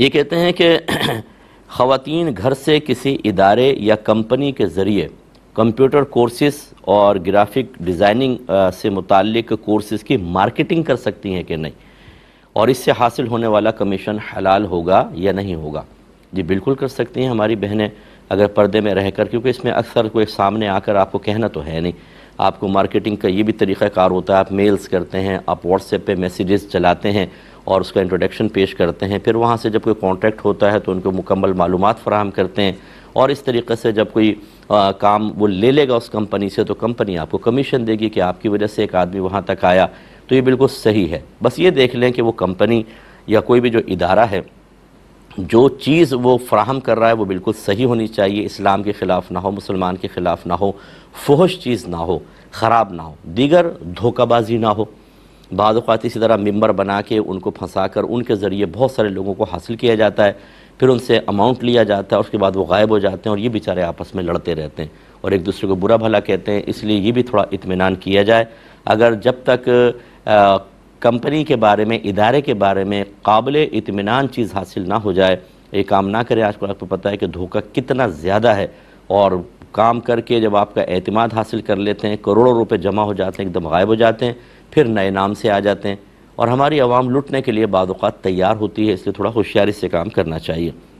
ये कहते हैं कि ख़वान घर से किसी इदारे या कंपनी के ज़रिए कंप्यूटर कोर्सेस और ग्राफिक डिज़ाइनिंग से मुतक कोर्सेज़ की मार्केटिंग कर सकती हैं कि नहीं और इससे हासिल होने वाला कमीशन हलाल होगा या नहीं होगा जी बिल्कुल कर सकती हैं हमारी बहनें अगर पर्दे में रह कर क्योंकि इसमें अक्सर कोई सामने आकर आपको कहना तो है नहीं आपको मार्केटिंग का ये भी तरीक़ाकार होता है आप मेल्स करते हैं आप व्हाट्सएप पे मैसेजेस चलाते हैं और उसका इंट्रोडक्शन पेश करते हैं फिर वहाँ से जब कोई कॉन्ट्रैक्ट होता है तो उनको मुकम्मल मालूम फ्राहम करते हैं और इस तरीके से जब कोई आ, काम वो ले लेगा उस कंपनी से तो कंपनी आपको कमीशन देगी कि आपकी वजह से एक आदमी वहाँ तक आया तो ये बिल्कुल सही है बस ये देख लें कि वो कंपनी या कोई भी जो इदारा है जो चीज़ वो फ्राहम कर रहा है वो बिल्कुल सही होनी चाहिए इस्लाम के ख़िलाफ़ ना हो मुसलमान के ख़िलाफ़ ना हो फोहश चीज़ ना हो ख़राब ना हो दीगर धोखाबाजी ना हो बाज़ात इसी तरह मेम्बर बना के उनको फंसा कर उनके ज़रिए बहुत सारे लोगों को हासिल किया जाता है फिर उनसे अमाउंट लिया जाता है उसके बाद वो गायब हो जाते हैं और ये बेचारे आपस में लड़ते रहते हैं और एक दूसरे को बुरा भला कहते हैं इसलिए ये भी थोड़ा इतमान किया जाए अगर जब तक कंपनी के बारे में इदारे के बारे में काबिल इतमान चीज़ हासिल ना हो जाए ये काम ना करें आजकल आपको पता है कि धोखा कितना ज़्यादा है और काम करके जब आपका अतमाद हासिल कर लेते हैं करोड़ों रुपए जमा हो जाते हैं एकदम गायब हो जाते हैं फिर नए नाम से आ जाते हैं और हमारी आवाम लुटने के लिए बाद तैयार होती है इसलिए थोड़ा होशियारी से काम करना चाहिए